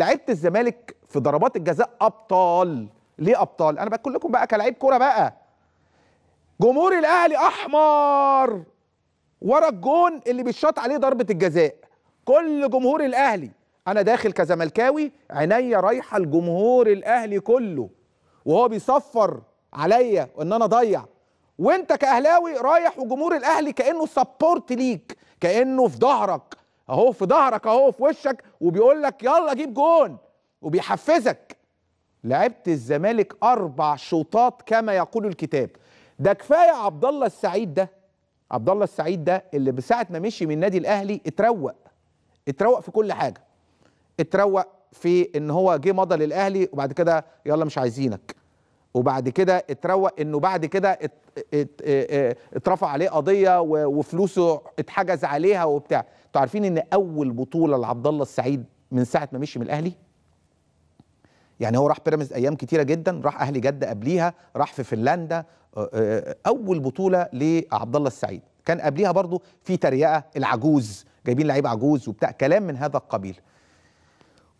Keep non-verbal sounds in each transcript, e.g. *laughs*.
لعيبه الزمالك في ضربات الجزاء ابطال ليه ابطال انا بقول لكم بقى كلاعب كوره بقى جمهور الاهلي احمر ورا الجون اللي بيتشاط عليه ضربه الجزاء كل جمهور الاهلي انا داخل كزملكاوي عينيا رايحه لجمهور الاهلي كله وهو بيصفر عليا ان انا اضيع وانت كاهلاوي رايح وجمهور الاهلي كانه سبورت ليك كانه في ظهرك اهو في ظهرك اهو في وشك وبيقول لك يلا جيب جون وبيحفزك لعبت الزمالك اربع شوطات كما يقول الكتاب ده كفايه عبد الله السعيد ده عبد الله السعيد ده اللي بساعه ما مشي من النادي الاهلي اتروق اتروق في كل حاجه اتروق في ان هو جه مضى للاهلي وبعد كده يلا مش عايزينك وبعد كده اتروق انه بعد كده اترفع عليه قضيه وفلوسه اتحجز عليها وبتاع انتوا عارفين ان اول بطوله لعبد الله السعيد من ساعه ما مشي من الاهلي يعني هو راح بيراميدز ايام كتيره جدا راح اهلي جده قبليها راح في فنلندا اول بطوله لعبد الله السعيد كان قبليها برضو في تريقه العجوز جايبين لعيب عجوز وبتاع كلام من هذا القبيل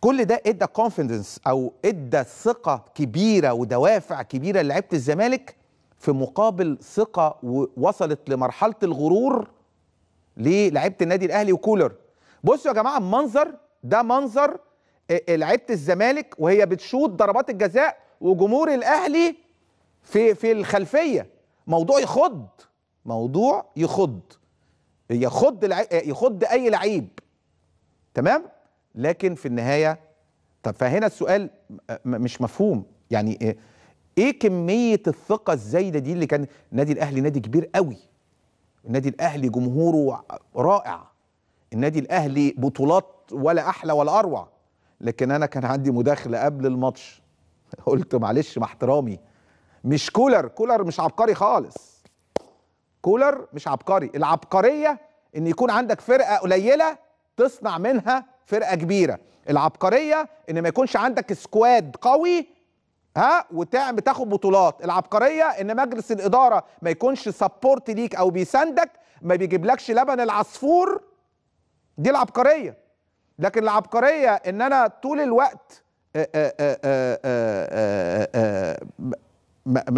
كل ده ادى كونفيدنس او ادى ثقه كبيره ودوافع كبيره لعيبه الزمالك في مقابل ثقه وصلت لمرحله الغرور للعيبه النادي الاهلي وكولر بصوا يا جماعه المنظر ده منظر آه، آه، لعيبه الزمالك وهي بتشوط ضربات الجزاء وجمهور الاهلي في في الخلفيه موضوع يخض موضوع يخض يخض آه، يخض اي لعيب تمام لكن في النهايه طب فهنا السؤال مش مفهوم يعني إيه،, ايه كميه الثقه الزايده دي اللي كان النادي الاهلي نادي كبير قوي النادي الاهلي جمهوره رائع النادي الاهلي بطولات ولا احلى ولا اروع لكن انا كان عندي مداخله قبل الماتش *laughs* قلت معلش مع احترامي مش كولر كولر مش عبقري خالص كولر مش عبقري العبقريه ان يكون عندك فرقه قليله تصنع منها فرقه كبيره العبقريه ان ما يكونش عندك سكواد قوي ها وتعمل تاخد بطولات العبقريه ان مجلس الاداره ما يكونش سبورت ليك او بيساندك ما بيجيبلكش لبن العصفور دي العبقريه لكن العبقريه ان انا طول الوقت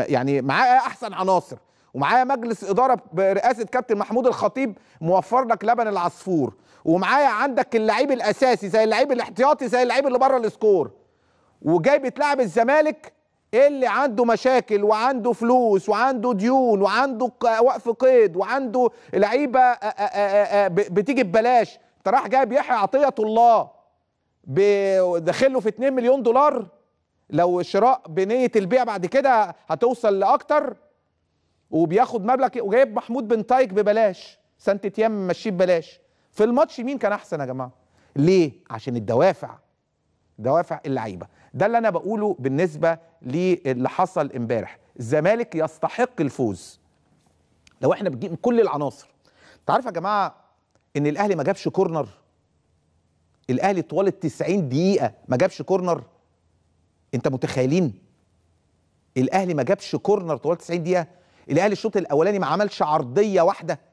يعني معايا احسن عناصر ومعايا مجلس اداره برئاسه كابتن محمود الخطيب موفر لك لبن العصفور ومعايا عندك اللعيب الاساسي زي اللعيب الاحتياطي زي اللعيب اللي بره السكور وجاي بتلعب الزمالك اللي عنده مشاكل وعنده فلوس وعنده ديون وعنده وقف قيد وعنده لعيبه آه، آه، آه، بتيجي ببلاش انت راح جايب يحيى عطيه الله داخله في 2 مليون دولار لو شراء بنيه البيع بعد كده هتوصل لاكتر وبياخد مبلغ وجايب محمود بن تايك ببلاش سنت تيام ماشيه ببلاش في الماتش مين كان احسن يا جماعه ليه عشان الدوافع دوافع اللعيبه ده اللي انا بقوله بالنسبه للي حصل امبارح الزمالك يستحق الفوز لو احنا بنجيب كل العناصر انت عارف يا جماعه ان الاهلي ما جابش كورنر الاهلي طوال ال 90 دقيقه ما جابش كورنر انت متخيلين الاهلي ما جابش كورنر طوال 90 دقيقه الاهلي الشوط الاولاني ما عملش عرضيه واحده